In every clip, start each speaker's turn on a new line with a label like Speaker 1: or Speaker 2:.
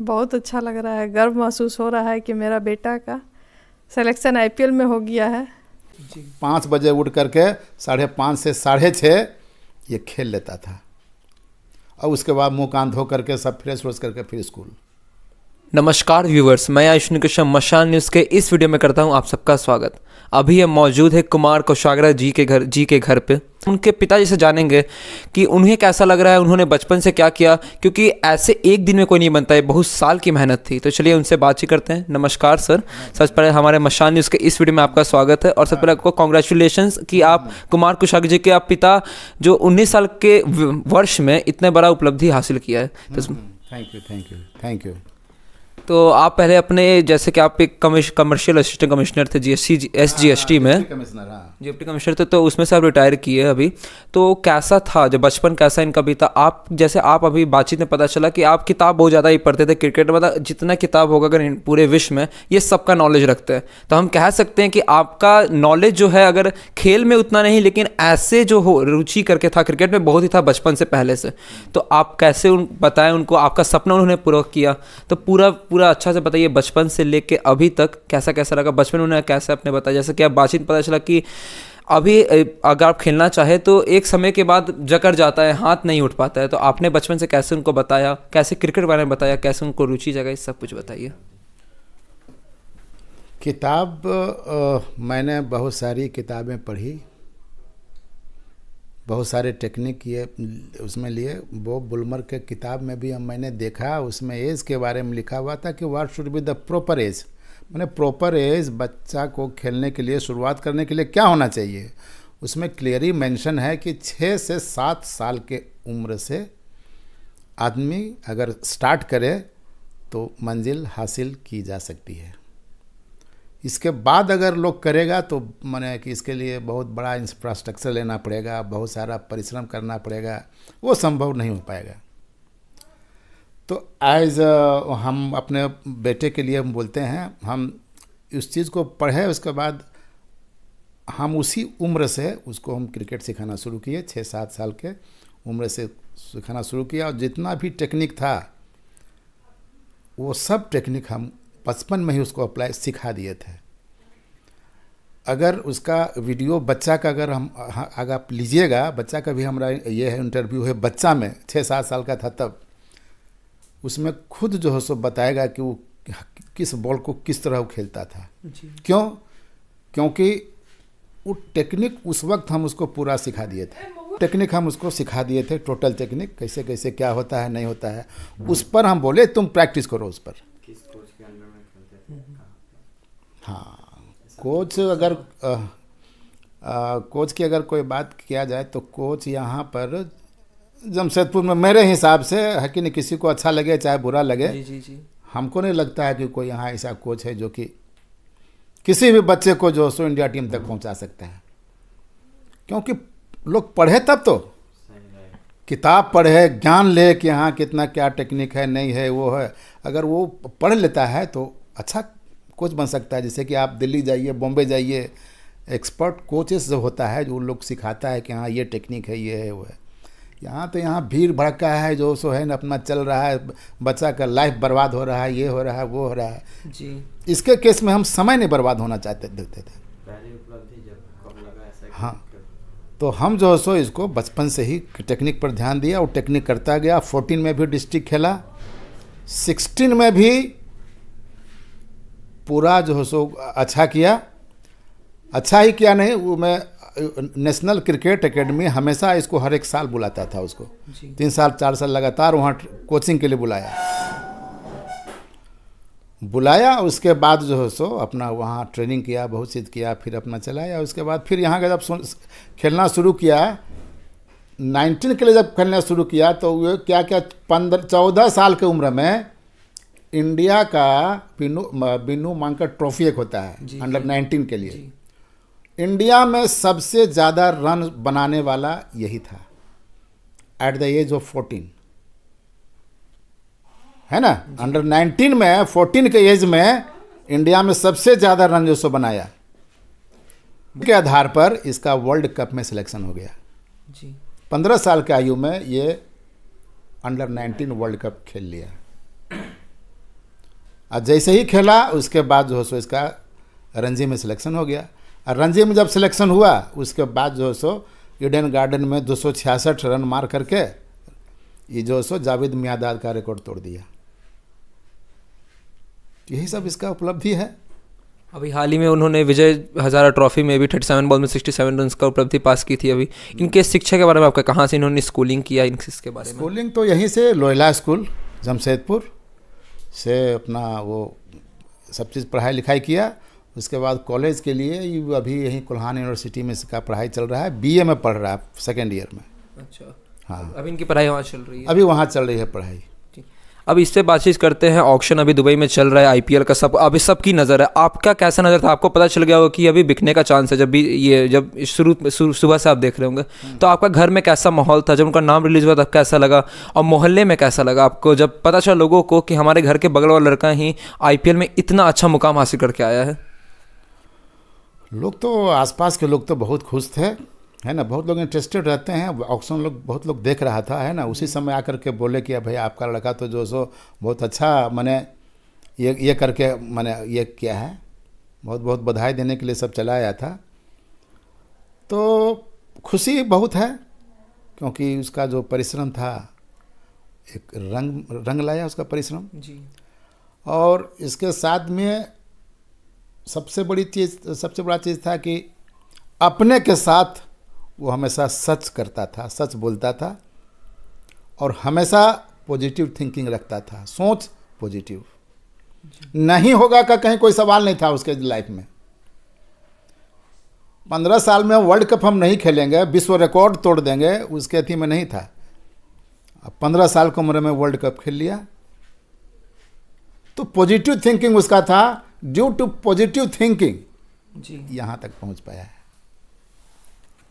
Speaker 1: बहुत अच्छा लग रहा है गर्व महसूस हो रहा है कि मेरा बेटा का सिलेक्शन आईपीएल में हो गया है पाँच बजे उठ करके साढ़े पाँच से साढ़े छः
Speaker 2: ये खेल लेता था
Speaker 1: और उसके बाद मुँह कान धो करके सब फ्रेश व्रेश करके फिर स्कूल
Speaker 2: नमस्कार व्यूवर्स मैं आयुष्ण कृष्ण मशान न्यूज़ के इस वीडियो में करता हूं आप सबका स्वागत अभी हम मौजूद है कुमार कोशागरा जी के घर जी के घर पे उनके पिताजी से जानेंगे कि उन्हें कैसा लग रहा है उन्होंने बचपन से क्या किया क्योंकि ऐसे एक दिन में कोई नहीं बनता है बहुत साल की मेहनत थी तो चलिए उनसे बातचीत करते हैं नमस्कार सर सबसे पहले हमारे मशान न्यूज़ के इस वीडियो में आपका स्वागत है और सबसे पहले आपको कॉन्ग्रेचुलेशन कि आप कुमार कुशागर जी के आप पिता जो उन्नीस साल के वर्ष में इतना बड़ा उपलब्धि हासिल किया है
Speaker 1: thank you thank you thank you
Speaker 2: तो आप पहले अपने जैसे कि आप एक कमिश कमर्शियल असिस्टेंट कमिश्नर थे जीएससी एस जी एस टी में डिप्टी कमिश्नर हाँ। थे तो उसमें से आप रिटायर किए अभी तो कैसा था जब बचपन कैसा इनका भी था आप जैसे आप अभी बातचीत में पता चला कि आप किताब बहुत ज़्यादा ही पढ़ते थे क्रिकेट मतलब जितना किताब होगा अगर पूरे विश्व में ये सबका नॉलेज रखते हैं तो हम कह सकते हैं कि आपका नॉलेज जो है अगर खेल में उतना नहीं लेकिन ऐसे जो हो रुचि करके था क्रिकेट में बहुत ही था बचपन से पहले से तो आप कैसे उन बताएं उनको आपका सपना उन्होंने पूरा किया तो पूरा पूरा अच्छा से बताइए बचपन से लेके अभी तक कैसा कैसा लगा बचपन उन्हें कैसे आपने बताया जैसे कि आप बातचीत पता चला कि अभी अगर आप खेलना चाहे तो एक समय के बाद जकड़ जाता है हाथ नहीं उठ पाता है तो आपने बचपन से कैसे उनको बताया कैसे क्रिकेट बारे में बताया कैसे उनको रुचि जगह सब कुछ बताइए
Speaker 1: किताब मैंने बहुत सारी किताबें पढ़ी बहुत सारे टेक्निक ये उसमें लिए वो बुलमर के किताब में भी हम मैंने देखा उसमें एज के बारे में लिखा हुआ था कि what should be the proper age मैंने प्रॉपर एज बच्चा को खेलने के लिए शुरुआत करने के लिए क्या होना चाहिए उसमें क्लियरली मेंशन है कि छः से सात साल के उम्र से आदमी अगर स्टार्ट करे तो मंजिल हासिल की जा सकती है इसके बाद अगर लोग करेगा तो मैंने कि इसके लिए बहुत बड़ा इंफ्रास्ट्रक्चर लेना पड़ेगा बहुत सारा परिश्रम करना पड़ेगा वो संभव नहीं हो पाएगा तो एज हम अपने बेटे के लिए हम बोलते हैं हम उस चीज़ को पढ़े उसके बाद हम उसी उम्र से उसको हम क्रिकेट सिखाना शुरू किए छः सात साल के उम्र से सिखाना शुरू किया और जितना भी टेक्निक था वो सब टेक्निक हम बचपन में ही उसको अप्लाई सिखा दिए थे अगर उसका वीडियो बच्चा का अगर हम हाँ, अगर आप लीजिएगा बच्चा का भी हमारा ये है इंटरव्यू है बच्चा में छः सात साल का था तब उसमें खुद जो है सो बताएगा कि वो किस बॉल को किस तरह खेलता था क्यों क्योंकि वो टेक्निक उस वक्त हम उसको पूरा सिखा दिए थे टेक्निक हम उसको सिखा दिए थे टोटल टेक्निक कैसे कैसे क्या होता है नहीं होता है उस पर हम बोले तुम प्रैक्टिस करो उस पर हाँ कोच अगर आ, आ, कोच की अगर कोई बात किया जाए तो कोच यहाँ पर जमशेदपुर में मेरे हिसाब से है कि नहीं किसी को अच्छा लगे चाहे बुरा लगे जी जी जी हमको नहीं लगता है कि कोई यहाँ ऐसा कोच है जो कि किसी भी बच्चे को जो सो इंडिया टीम तक पहुँचा सकता है क्योंकि लोग पढ़े तब तो किताब पढ़े ज्ञान ले कि यहाँ कितना क्या टेक्निक है नहीं है वो है अगर वो पढ़ लेता है तो अच्छा कोच बन सकता है जैसे कि आप दिल्ली जाइए बॉम्बे जाइए एक्सपर्ट कोचेस जो होता है जो उन लोग सिखाता है कि हाँ ये टेक्निक है ये है वो है यहाँ तो यहाँ भीड़ भड़का है जो सो है ना अपना चल रहा है बच्चा का लाइफ बर्बाद हो रहा है ये हो रहा है वो हो रहा है जी इसके केस में हम समय नहीं बर्बाद होना चाहते देखते थे हाँ तो हम जो है सो इसको बचपन से ही टेक्निक पर ध्यान दिया और टेक्निक करता गया फोर्टीन में भी डिस्ट्रिक्ट खेला सिक्सटीन में भी पूरा जो है सो अच्छा किया अच्छा ही किया नहीं वो मैं नेशनल क्रिकेट एकेडमी हमेशा इसको हर एक साल बुलाता था उसको तीन साल चार साल लगातार वहाँ कोचिंग के लिए बुलाया बुलाया उसके बाद जो है सो अपना वहाँ ट्रेनिंग किया बहुत चीज़ किया फिर अपना चलाया उसके बाद फिर यहाँ का जब खेलना शुरू किया नाइनटीन के लिए जब खेलना शुरू किया तो वो क्या क्या पंद्रह चौदह साल की उम्र में इंडिया का बिनू बिनू मांकर ट्रॉफी एक होता है अंडर मतलब नाइनटीन के लिए इंडिया में सबसे ज़्यादा रन बनाने वाला यही था at the age of fourteen है ना अंडर नाइनटीन में फोर्टीन के एज में इंडिया में सबसे ज़्यादा रन जो सो बनाया के आधार पर इसका वर्ल्ड कप में सिलेक्शन हो गया जी पंद्रह साल के आयु में ये अंडर नाइनटीन वर्ल्ड कप खेल लिया और जैसे ही खेला उसके बाद जो है सो इसका रणजी में सिलेक्शन हो गया और रणजी में जब सिलेक्शन हुआ उसके बाद जो है सो ईडन गार्डन में दो रन मार करके ये जो है सो जावेद मियादाद का रिकॉर्ड तोड़ दिया यही सब इसका उपलब्धि है
Speaker 2: अभी हाल ही में उन्होंने विजय हजारा ट्रॉफी में भी थर्टी सेवन बॉल में सिक्सटी सेवन रन का उपलब्धि पास की थी अभी इनके शिक्षा के बारे में आपका कहाँ से इन्होंने स्कूलिंग किया इनके इसके बारे
Speaker 1: में स्कूलिंग तो यहीं से लोयला स्कूल जमशेदपुर से अपना वो सब चीज़ पढ़ाई लिखाई किया उसके बाद कॉलेज के लिए अभी यहीं कुल्हान यूनिवर्सिटी में इसका पढ़ाई चल रहा है बीए में पढ़ रहा है सेकेंड ईयर में अच्छा हाँ
Speaker 2: अभी इनकी पढ़ाई वहाँ चल रही है अभी वहाँ
Speaker 1: चल रही है पढ़ाई
Speaker 2: अब इससे बातचीत करते हैं ऑक्शन अभी दुबई में चल रहा है आईपीएल का सब अभी सबकी नज़र है आपका कैसा नज़र था आपको पता चल गया होगा कि अभी बिकने का चांस है जब भी ये जब शुरू सुबह से आप देख रहे होंगे हम्म। तो आपका घर में कैसा माहौल था जब उनका नाम रिलीज हुआ था कैसा लगा और मोहल्ले में कैसा लगा आपको जब पता चला लोगों को कि हमारे घर के बगल वाला लड़का ही आई में इतना अच्छा मुकाम हासिल करके आया है
Speaker 1: लोग तो आसपास के लोग तो बहुत खुश थे है ना बहुत लोग इंटरेस्टेड रहते हैं ऑक्शन लोग बहुत लोग देख रहा था है ना उसी हम्म। समय आकर के बोले कि भाई आपका लड़का तो जो सो बहुत अच्छा मैंने ये ये करके मैंने ये किया है बहुत बहुत बधाई देने के लिए सब चला आया था तो खुशी बहुत है क्योंकि उसका जो परिश्रम था एक रंग रंग लाया उसका परिश्रम जी और इसके साथ में सबसे बड़ी चीज़ सबसे बड़ा चीज़ था कि अपने के साथ वो हमेशा सच करता था सच बोलता था और हमेशा पॉजिटिव थिंकिंग रखता था सोच पॉजिटिव नहीं होगा का कहीं कोई सवाल नहीं था उसके लाइफ में पंद्रह साल में वर्ल्ड कप हम नहीं खेलेंगे विश्व रिकॉर्ड तोड़ देंगे उसके अथी में नहीं था अब पंद्रह साल की उम्र में वर्ल्ड कप खेल लिया तो पॉजिटिव थिंकिंग उसका था ड्यू टू पॉजिटिव थिंकिंग
Speaker 2: जी तक पहुँच पाया है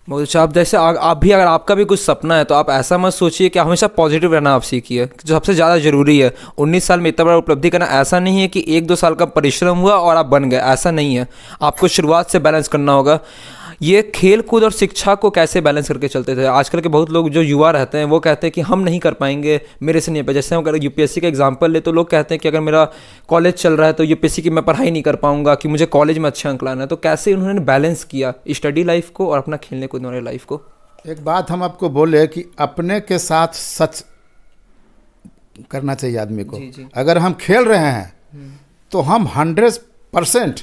Speaker 2: मगर साहब जैसे आ, आप भी अगर आपका भी कुछ सपना है तो आप ऐसा मत सोचिए कि हमेशा पॉजिटिव रहना आप सीखिए जो सबसे ज़्यादा ज़रूरी है उन्नीस साल में इतना बड़ा उपलब्धि करना ऐसा नहीं है कि एक दो साल का परिश्रम हुआ और आप बन गए ऐसा नहीं है आपको शुरुआत से बैलेंस करना होगा ये खेल कूद और शिक्षा को कैसे बैलेंस करके चलते थे आजकल के बहुत लोग जो युवा रहते हैं वो कहते हैं कि हम नहीं कर पाएंगे मेरे से नहीं पाए जैसे हम अगर यूपीएससी का एग्जाम्पल ले तो लोग कहते हैं कि अगर मेरा कॉलेज चल रहा है तो यूपीएससी की मैं पढ़ाई नहीं कर पाऊंगा कि मुझे कॉलेज में अच्छे अंक लाना है तो कैसे उन्होंने बैलेंस किया स्टडी लाइफ को और अपना खेलने कूदने वाली लाइफ को एक बात हम आपको बोले कि
Speaker 1: अपने के साथ सच करना चाहिए आदमी को जी जी। अगर हम खेल रहे हैं हम्म। तो हम हंड्रेड परसेंट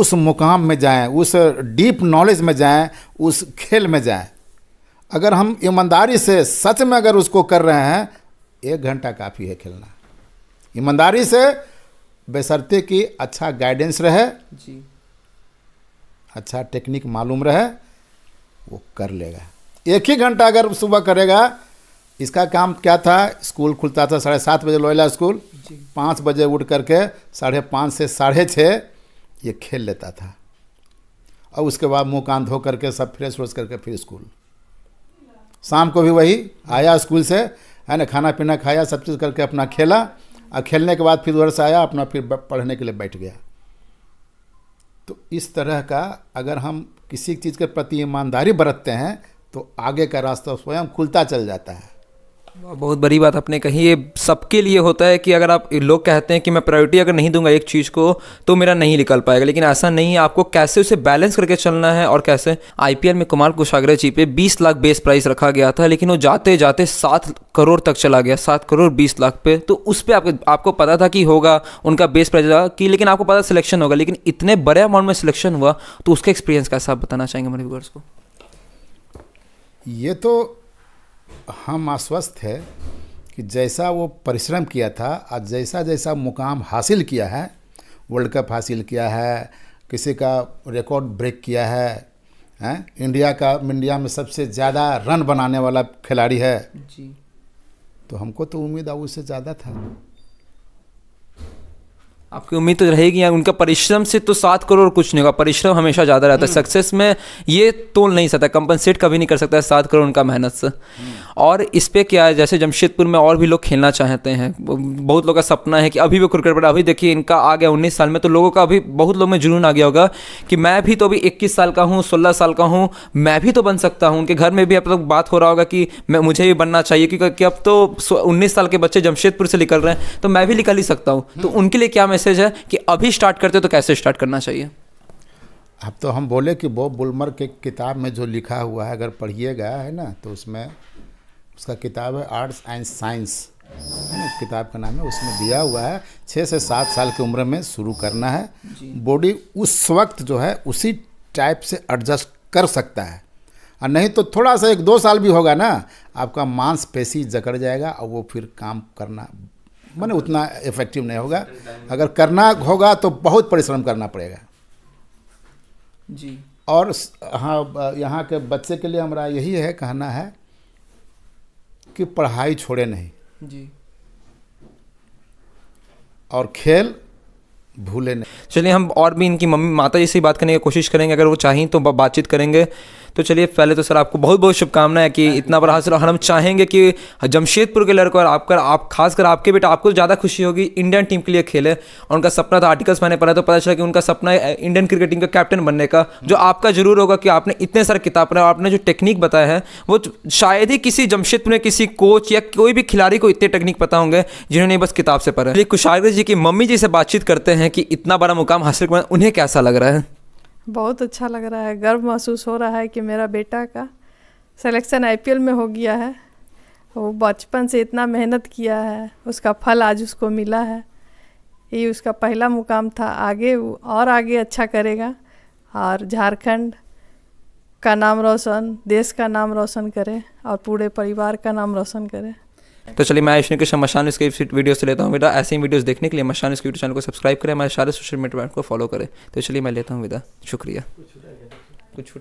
Speaker 1: उस मुकाम में जाएं उस डीप नॉलेज में जाएं उस खेल में जाएं अगर हम ईमानदारी से सच में अगर उसको कर रहे हैं एक घंटा काफ़ी है खेलना ईमानदारी से बेसरते कि अच्छा गाइडेंस रहे जी अच्छा टेक्निक मालूम रहे वो कर लेगा एक ही घंटा अगर सुबह करेगा इसका काम क्या था स्कूल खुलता था साढ़े सात बजे लोयला स्कूल पाँच बजे उठ करके साढ़े पाँच से साढ़े छः ये खेल लेता था और उसके बाद मुंह कान धो करके सब फ्रेश व्रेश करके फिर स्कूल शाम को भी वही आया स्कूल से है ना खाना पीना खाया सब चीज़ करके अपना खेला और खेलने के बाद फिर उधर से आया अपना फिर पढ़ने के लिए बैठ गया तो इस तरह का अगर हम किसी चीज़ के प्रति ईमानदारी बरतते हैं तो आगे का रास्ता स्वयं खुलता चल जाता है
Speaker 2: बहुत बड़ी बात आपने कही ये सबके लिए होता है कि अगर आप लोग कहते हैं कि मैं प्रायोरिटी अगर नहीं दूंगा एक चीज़ को तो मेरा नहीं निकल पाएगा लेकिन ऐसा नहीं है आपको कैसे उसे बैलेंस करके चलना है और कैसे आईपीएल में कुमार कुशाग्रह जी पे 20 लाख बेस प्राइस रखा गया था लेकिन वो जाते जाते सात करोड़ तक चला गया सात करोड़ बीस लाख पे तो उस पर आपको आपको पता था कि होगा उनका बेस प्राइस कि लेकिन आपको पता सिलेक्शन होगा लेकिन इतने बड़े अमाउंट में सिलेक्शन हुआ तो उसका एक्सपीरियंस कैसा आप बताना चाहेंगे मेरे व्यूवर्स को
Speaker 1: ये तो हम आश्वस्त है कि जैसा वो परिश्रम किया था आज जैसा जैसा मुकाम हासिल किया है वर्ल्ड कप हासिल किया है किसी का रिकॉर्ड ब्रेक किया है हैं इंडिया का इंडिया में सबसे ज़्यादा रन
Speaker 2: बनाने वाला खिलाड़ी है
Speaker 1: जी तो हमको तो उम्मीद अब उससे ज़्यादा था
Speaker 2: आपकी उम्मीद तो रहेगी यार उनका परिश्रम से तो सात करोड़ कुछ नहीं होगा परिश्रम हमेशा ज़्यादा रहता है हम्म। सक्सेस में ये तोल नहीं सकता कंपनसेट कभी नहीं कर सकता है सात करोड़ उनका मेहनत से हम्म। और इस पर क्या है जैसे जमशेदपुर में और भी लोग खेलना चाहते हैं बहुत लोग का सपना है कि अभी भी क्रिकेट पर अभी देखिए इनका आ गया उन्नीस साल में तो लोगों का अभी बहुत लोग में जुनून आ गया होगा कि मैं भी तो अभी इक्कीस साल का हूँ सोलह साल का हूँ मैं भी तो बन सकता हूँ उनके घर में भी अब तक तो बात हो रहा होगा कि मैं मुझे भी बनना चाहिए क्योंकि अब तो उन्नीस साल के बच्चे जमशेदपुर से निकल रहे हैं तो मैं भी निकल ही सकता हूँ हम्म। तो उनके लिए क्या मैं मैसेज है कि अभी स्टार्ट करते तो कैसे स्टार्ट करना चाहिए
Speaker 1: अब तो हम बोले कि बॉब बुलमर के किताब में जो लिखा हुआ है अगर पढ़िएगा है ना तो उसमें उसका किताब है आर्ट्स एंड साइंस किताब का नाम है उसमें दिया हुआ है छः से सात साल की उम्र में शुरू करना है बॉडी उस वक्त जो है उसी टाइप से एडजस्ट कर सकता है और नहीं तो थोड़ा सा एक दो साल भी होगा ना आपका मांसपेशी जकड़ जाएगा और वो फिर काम करना मैंने उतना इफेक्टिव नहीं होगा अगर करना होगा तो बहुत परिश्रम करना पड़ेगा जी और हाँ यहाँ के बच्चे के लिए हमारा यही है कहना है
Speaker 2: कि पढ़ाई छोड़े नहीं जी और खेल भूले नहीं चलिए हम और भी इनकी मम्मी माता जी से बात करने की कोशिश करेंगे अगर वो चाहें तो बातचीत करेंगे तो चलिए पहले तो सर आपको बहुत बहुत शुभकामनाएं कि इतना बड़ा हासिल और हम चाहेंगे कि जमशेदपुर के लड़कों और आपका आप खासकर आपके बेटा आपको तो ज़्यादा खुशी होगी इंडियन टीम के लिए खेले और उनका सपना था तो आर्टिकल्स मैंने पढ़ा तो पता चला कि उनका सपना है इंडियन क्रिकेट टीम का कैप्टन बनने का hmm. जो आपका जरूर होगा कि आपने इतने सारे किताब पढ़ा और आपने जो टेक्निक बताया है वो तो शायद ही किसी जमशेदपुर में किसी कोच या कोई भी खिलाड़ी को इतने टेक्निक पता होंगे जिन्होंने बस किताब से पढ़ा कुशागर जी की मम्मी जी से बातचीत करते हैं कि इतना बड़ा मुकाम हासिल करना उन्हें कैसा लग रहा है
Speaker 1: बहुत अच्छा लग रहा है गर्व महसूस हो रहा है कि मेरा बेटा का सिलेक्शन आई में हो गया है वो बचपन से इतना मेहनत किया है उसका फल आज उसको मिला है ये उसका पहला मुकाम था आगे और आगे अच्छा करेगा और झारखंड का नाम रोशन देश का नाम रोशन करे और पूरे परिवार का नाम रोशन करे
Speaker 2: तो चलिए मैं आयुष्णी कृष्ण मशान इसके वीडियो से लेता हूँ विदा ऐसी वीडियो देखने के लिए मशान इसके यूट्यूब चैनल को सब्सक्राइब करें हमारे सारे सोशल मीडिया को फॉलो करें तो चलिए मैं लेता हूँ विदा शुक्रिया कुछ